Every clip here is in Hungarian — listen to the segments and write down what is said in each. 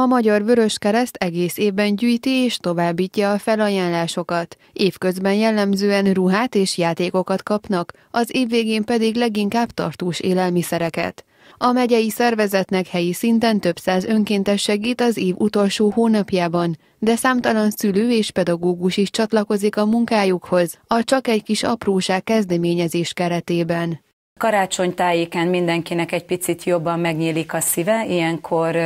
A Magyar Vörös Kereszt egész évben gyűjti és továbbítja a felajánlásokat. Évközben jellemzően ruhát és játékokat kapnak, az év végén pedig leginkább tartós élelmiszereket. A megyei szervezetnek helyi szinten több száz önkéntes segít az év utolsó hónapjában, de számtalan szülő és pedagógus is csatlakozik a munkájukhoz, a Csak egy kis apróság kezdeményezés keretében. Karácsony tájéken mindenkinek egy picit jobban megnyílik a szíve, ilyenkor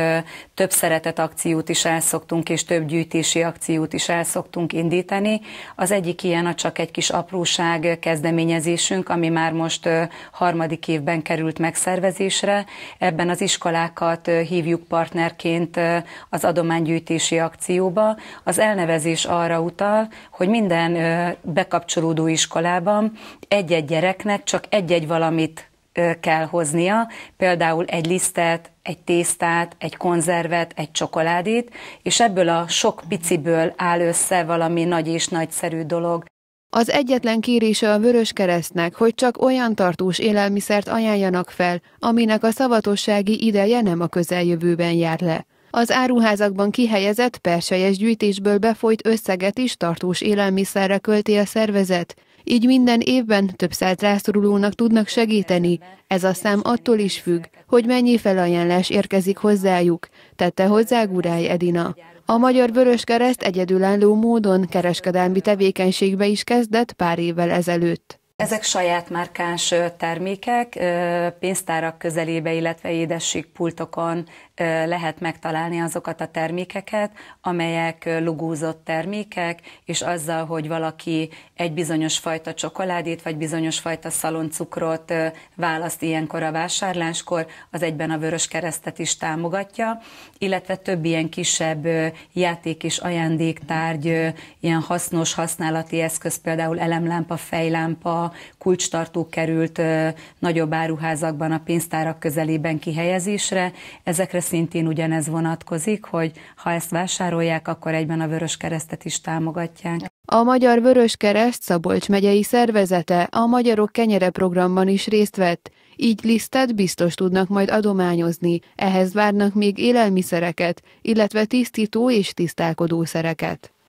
több szeretet akciót is elszoktunk, és több gyűjtési akciót is elszoktunk indítani. Az egyik ilyen a csak egy kis apróság kezdeményezésünk, ami már most harmadik évben került megszervezésre. Ebben az iskolákat hívjuk partnerként az adománygyűjtési akcióba. Az elnevezés arra utal, hogy minden bekapcsolódó iskolában egy-egy gyereknek csak egy-egy valami valamit kell hoznia, például egy lisztet, egy tésztát, egy konzervet, egy csokoládét, és ebből a sok piciből áll össze valami nagy és nagyszerű dolog. Az egyetlen kérése a Vörös Keresztnek, hogy csak olyan tartós élelmiszert ajánljanak fel, aminek a szavatossági ideje nem a közeljövőben jár le. Az áruházakban kihelyezett persejes gyűjtésből befolyt összeget is tartós élelmiszerre költi a szervezet, így minden évben több száz rászorulónak tudnak segíteni. Ez a szám attól is függ, hogy mennyi felajánlás érkezik hozzájuk, tette hozzá Gurály Edina. A Magyar Kereszt egyedülálló módon kereskedelmi tevékenységbe is kezdett pár évvel ezelőtt. Ezek saját márkás termékek, pénztárak közelébe, illetve édességpultokon lehet megtalálni azokat a termékeket, amelyek lugúzott termékek, és azzal, hogy valaki egy bizonyos fajta csokoládét, vagy bizonyos fajta szaloncukrot választ ilyenkor a vásárláskor, az egyben a Vörös Keresztet is támogatja, illetve több ilyen kisebb játék és ajándéktárgy, ilyen hasznos használati eszköz, például elemlámpa, fejlámpa, kulcstartó került nagyobb áruházakban a pénztárak közelében kihelyezésre. Ezekre szintén ugyanez vonatkozik, hogy ha ezt vásárolják, akkor egyben a Vörös Keresztet is támogatják. A Magyar Vörös Kereszt Szabolcs megyei szervezete a Magyarok Kenyere programban is részt vett, így lisztet biztos tudnak majd adományozni, ehhez várnak még élelmiszereket, illetve tisztító és tisztálkodószereket.